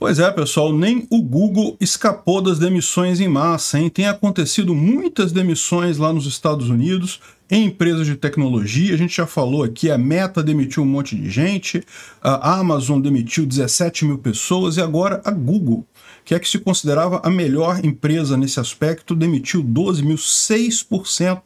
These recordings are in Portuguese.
Pois é, pessoal, nem o Google escapou das demissões em massa, hein? Tem acontecido muitas demissões lá nos Estados Unidos, em empresas de tecnologia. A gente já falou aqui, a Meta demitiu um monte de gente, a Amazon demitiu 17 mil pessoas e agora a Google, que é que se considerava a melhor empresa nesse aspecto, demitiu 12 mil, 6%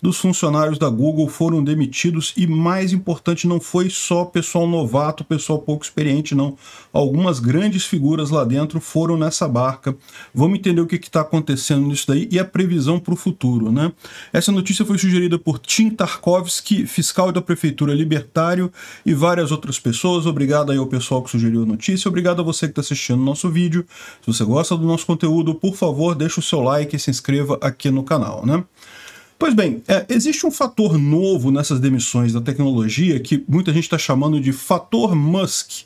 dos funcionários da Google foram demitidos e mais importante não foi só pessoal novato, pessoal pouco experiente, não. Algumas grandes figuras lá dentro foram nessa barca. Vamos entender o que está acontecendo nisso daí e a previsão para o futuro, né? Essa notícia foi sugerida por Tim Tarkovsky, fiscal da prefeitura libertário e várias outras pessoas. Obrigado aí ao pessoal que sugeriu a notícia. Obrigado a você que está assistindo o nosso vídeo. Se você gosta do nosso conteúdo, por favor, deixa o seu like e se inscreva aqui no canal, né? Pois bem, é, existe um fator novo nessas demissões da tecnologia que muita gente está chamando de fator Musk,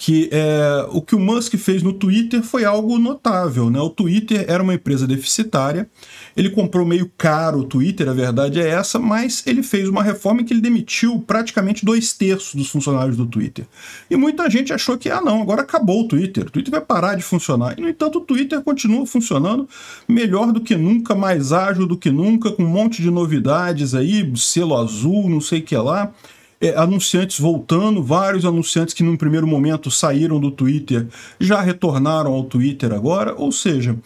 que é, o que o Musk fez no Twitter foi algo notável. Né? O Twitter era uma empresa deficitária, ele comprou meio caro o Twitter, a verdade é essa, mas ele fez uma reforma em que ele demitiu praticamente dois terços dos funcionários do Twitter. E muita gente achou que, ah não, agora acabou o Twitter, o Twitter vai parar de funcionar. E, no entanto, o Twitter continua funcionando melhor do que nunca, mais ágil do que nunca, com um monte de novidades aí, selo azul, não sei o que lá é, anunciantes voltando, vários anunciantes que num primeiro momento saíram do Twitter já retornaram ao Twitter agora, ou seja,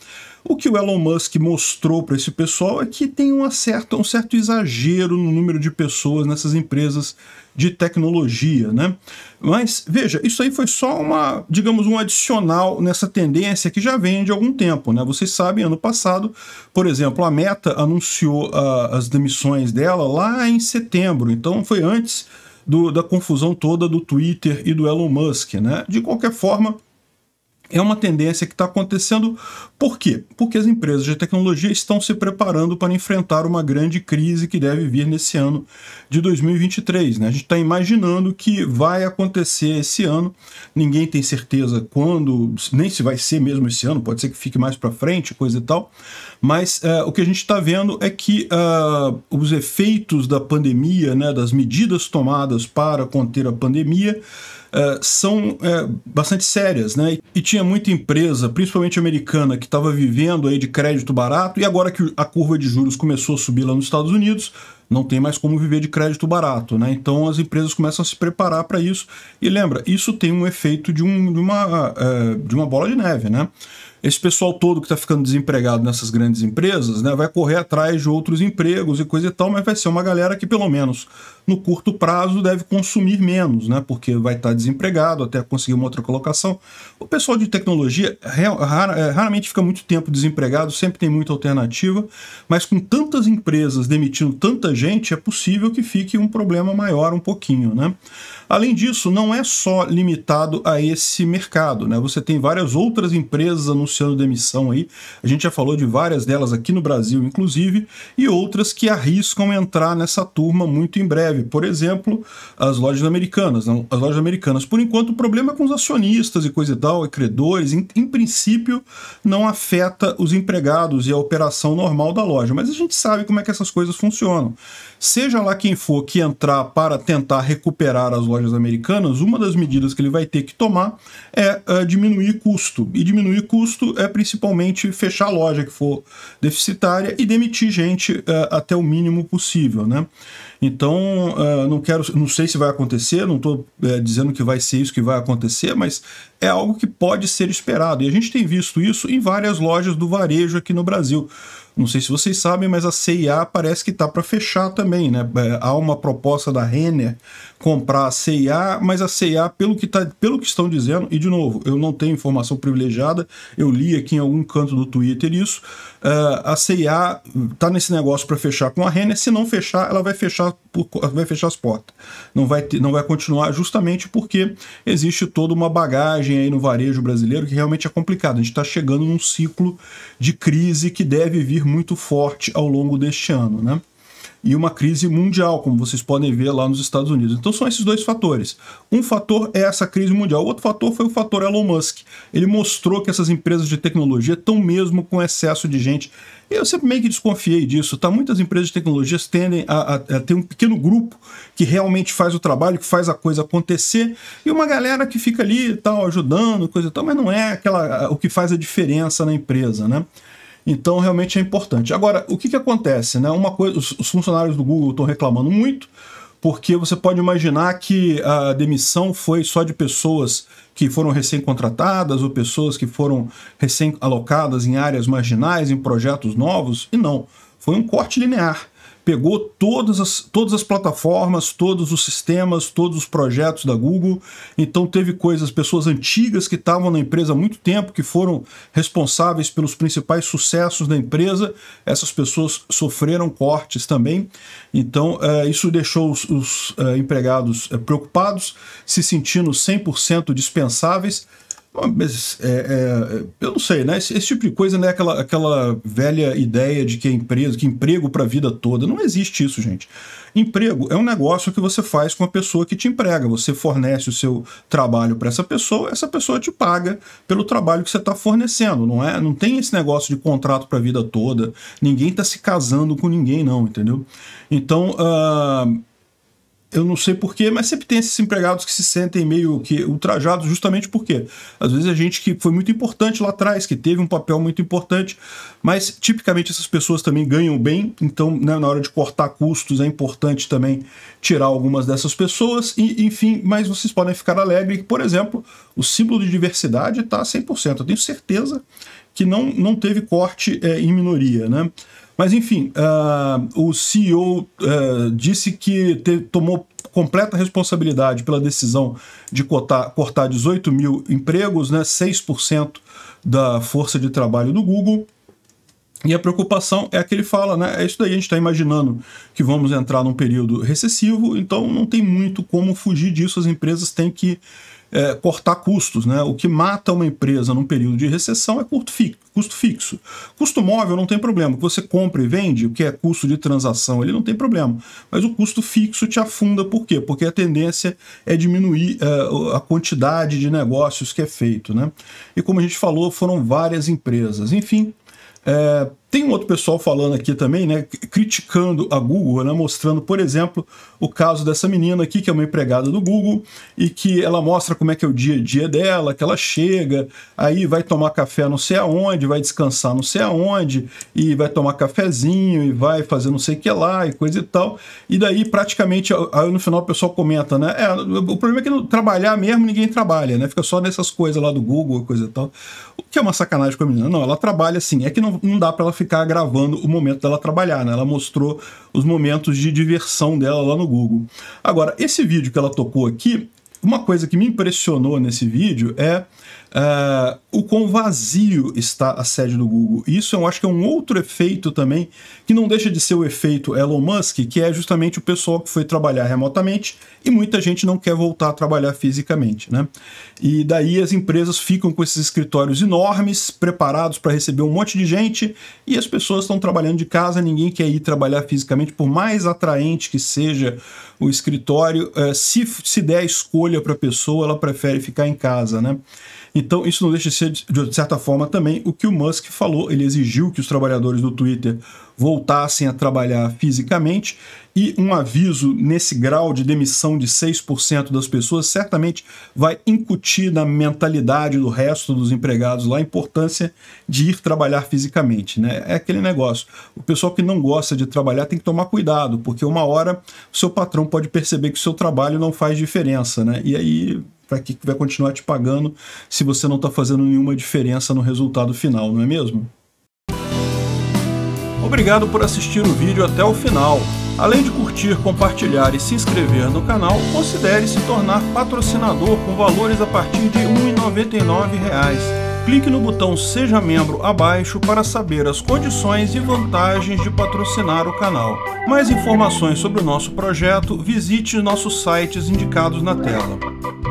o que o Elon Musk mostrou para esse pessoal é que tem uma certa, um certo exagero no número de pessoas nessas empresas de tecnologia, né? Mas veja, isso aí foi só uma, digamos, um adicional nessa tendência que já vem de algum tempo, né? Vocês sabem, ano passado, por exemplo, a Meta anunciou uh, as demissões dela lá em setembro, então foi antes do, da confusão toda do Twitter e do Elon Musk, né? De qualquer forma, é uma tendência que está acontecendo. Por quê? Porque as empresas de tecnologia estão se preparando para enfrentar uma grande crise que deve vir nesse ano de 2023. Né? A gente está imaginando que vai acontecer esse ano. Ninguém tem certeza quando, nem se vai ser mesmo esse ano, pode ser que fique mais para frente, coisa e tal. Mas eh, o que a gente está vendo é que uh, os efeitos da pandemia, né, das medidas tomadas para conter a pandemia, uh, são bastante sérias. Né? E tinha tinha muita empresa, principalmente americana, que estava vivendo aí de crédito barato e agora que a curva de juros começou a subir lá nos Estados Unidos, não tem mais como viver de crédito barato, né? Então as empresas começam a se preparar para isso. E lembra, isso tem um efeito de, um, de, uma, é, de uma bola de neve, né? esse pessoal todo que está ficando desempregado nessas grandes empresas né, vai correr atrás de outros empregos e coisa e tal, mas vai ser uma galera que, pelo menos no curto prazo, deve consumir menos, né, porque vai estar tá desempregado até conseguir uma outra colocação. O pessoal de tecnologia rar, é, raramente fica muito tempo desempregado, sempre tem muita alternativa, mas com tantas empresas demitindo tanta gente, é possível que fique um problema maior um pouquinho. Né? Além disso, não é só limitado a esse mercado, né? Você tem várias outras empresas anunciando demissão aí. A gente já falou de várias delas aqui no Brasil, inclusive, e outras que arriscam entrar nessa turma muito em breve. Por exemplo, as lojas americanas. Não, as lojas americanas, por enquanto, o problema é com os acionistas e coisa e tal, e credores. Em, em princípio, não afeta os empregados e a operação normal da loja. Mas a gente sabe como é que essas coisas funcionam. Seja lá quem for que entrar para tentar recuperar as lojas lojas americanas, uma das medidas que ele vai ter que tomar é uh, diminuir custo. E diminuir custo é principalmente fechar a loja que for deficitária e demitir gente uh, até o mínimo possível, né? Então, uh, não quero, não sei se vai acontecer, não estou dizendo que vai ser isso que vai acontecer, mas é algo que pode ser esperado. E a gente tem visto isso em várias lojas do varejo aqui no Brasil. Não sei se vocês sabem, mas a CIA parece que está para fechar também, né? É, há uma proposta da Renner comprar a CIA, mas a CIA, pelo que, tá, pelo que estão dizendo, e de novo, eu não tenho informação privilegiada, eu li aqui em algum canto do Twitter isso, uh, a CIA está nesse negócio para fechar com a Renner, se não fechar, ela vai fechar por, vai fechar as portas. Não vai, ter, não vai continuar justamente porque existe toda uma bagagem aí no varejo brasileiro que realmente é complicado. A gente está chegando num ciclo de crise que deve vir muito forte ao longo deste ano, né? e uma crise mundial, como vocês podem ver lá nos Estados Unidos. Então são esses dois fatores. Um fator é essa crise mundial, o outro fator foi o fator Elon Musk. Ele mostrou que essas empresas de tecnologia estão mesmo com excesso de gente. Eu sempre meio que desconfiei disso, tá? Muitas empresas de tecnologias tendem a, a, a ter um pequeno grupo que realmente faz o trabalho, que faz a coisa acontecer, e uma galera que fica ali tal, ajudando, coisa e tal, mas não é aquela, o que faz a diferença na empresa, né? Então, realmente é importante. Agora, o que, que acontece? Né? Uma coisa, os funcionários do Google estão reclamando muito, porque você pode imaginar que a demissão foi só de pessoas que foram recém-contratadas ou pessoas que foram recém-alocadas em áreas marginais, em projetos novos, e não. Foi um corte linear pegou todas as, todas as plataformas, todos os sistemas, todos os projetos da Google. Então teve coisas, pessoas antigas que estavam na empresa há muito tempo, que foram responsáveis pelos principais sucessos da empresa. Essas pessoas sofreram cortes também. Então é, isso deixou os, os é, empregados é, preocupados, se sentindo 100% dispensáveis ah, mas é, é, eu não sei, né? Esse, esse, tipo de coisa, né? Aquela, aquela velha ideia de que é empresa, que emprego para a vida toda. Não existe isso, gente. Emprego é um negócio que você faz com a pessoa que te emprega. Você fornece o seu trabalho para essa pessoa, essa pessoa te paga pelo trabalho que você está fornecendo. Não é? Não tem esse negócio de contrato para a vida toda. Ninguém está se casando com ninguém, não, entendeu? Então. Uh eu não sei porquê, mas sempre tem esses empregados que se sentem meio que ultrajados, justamente porque às vezes a gente que foi muito importante lá atrás, que teve um papel muito importante, mas tipicamente essas pessoas também ganham bem, então né, na hora de cortar custos é importante também tirar algumas dessas pessoas, e enfim, mas vocês podem ficar alegres que, por exemplo, o símbolo de diversidade está 100%. Eu tenho certeza que não, não teve corte é, em minoria, né? Mas enfim, uh, o CEO uh, eh, disse que te, tomou completa responsabilidade pela decisão de cotar, cortar 18 mil empregos, né, 6% da força de trabalho do Google. E a preocupação é que ele fala, né? É isso daí, a gente está imaginando que vamos entrar num período recessivo, então não tem muito como fugir disso, as empresas têm que é, cortar custos. Né? O que mata uma empresa num período de recessão é curto fixo, custo fixo. Custo móvel não tem problema. O que você compra e vende, o que é custo de transação, ele não tem problema. Mas o custo fixo te afunda por quê? Porque a tendência é diminuir é, a quantidade de negócios que é feito. Né? E como a gente falou, foram várias empresas. Enfim, é, tem um outro pessoal falando aqui também, né, criticando a Google, né, mostrando, por exemplo, o caso dessa menina aqui, que é uma empregada do Google, e que ela mostra como é que é o dia a dia dela, que ela chega, aí vai tomar café não sei aonde, vai descansar não sei aonde, e vai tomar cafezinho, e vai fazer não sei o que lá, e coisa e tal. E daí, praticamente, aí no final o pessoal comenta, né, é, o problema é que trabalhar mesmo ninguém trabalha, né, fica só nessas coisas lá do Google, coisa e tal que é uma sacanagem com a menina. Não, ela trabalha assim. É que não, não dá para ela ficar gravando o momento dela trabalhar, né? Ela mostrou os momentos de diversão dela lá no Google. Agora, esse vídeo que ela tocou aqui, uma coisa que me impressionou nesse vídeo é Uh, o quão vazio está a sede do Google. Isso eu acho que é um outro efeito também, que não deixa de ser o efeito Elon Musk, que é justamente o pessoal que foi trabalhar remotamente e muita gente não quer voltar a trabalhar fisicamente. Né? E daí as empresas ficam com esses escritórios enormes, preparados para receber um monte de gente, e as pessoas estão trabalhando de casa, ninguém quer ir trabalhar fisicamente, por mais atraente que seja o escritório, uh, se, se der a escolha para a pessoa, ela prefere ficar em casa. Né? Então, isso não deixa de ser, de certa forma, também o que o Musk falou. Ele exigiu que os trabalhadores do Twitter voltassem a trabalhar fisicamente e um aviso nesse grau de demissão de 6% das pessoas certamente vai incutir na mentalidade do resto dos empregados lá a importância de ir trabalhar fisicamente. Né? É aquele negócio. O pessoal que não gosta de trabalhar tem que tomar cuidado, porque uma hora o seu patrão pode perceber que o seu trabalho não faz diferença. Né? E aí para que vai continuar te pagando se você não está fazendo nenhuma diferença no resultado final, não é mesmo? Obrigado por assistir o vídeo até o final. Além de curtir, compartilhar e se inscrever no canal, considere se tornar patrocinador com valores a partir de R$ 1,99 clique no botão Seja Membro abaixo para saber as condições e vantagens de patrocinar o canal. Mais informações sobre o nosso projeto, visite nossos sites indicados na tela.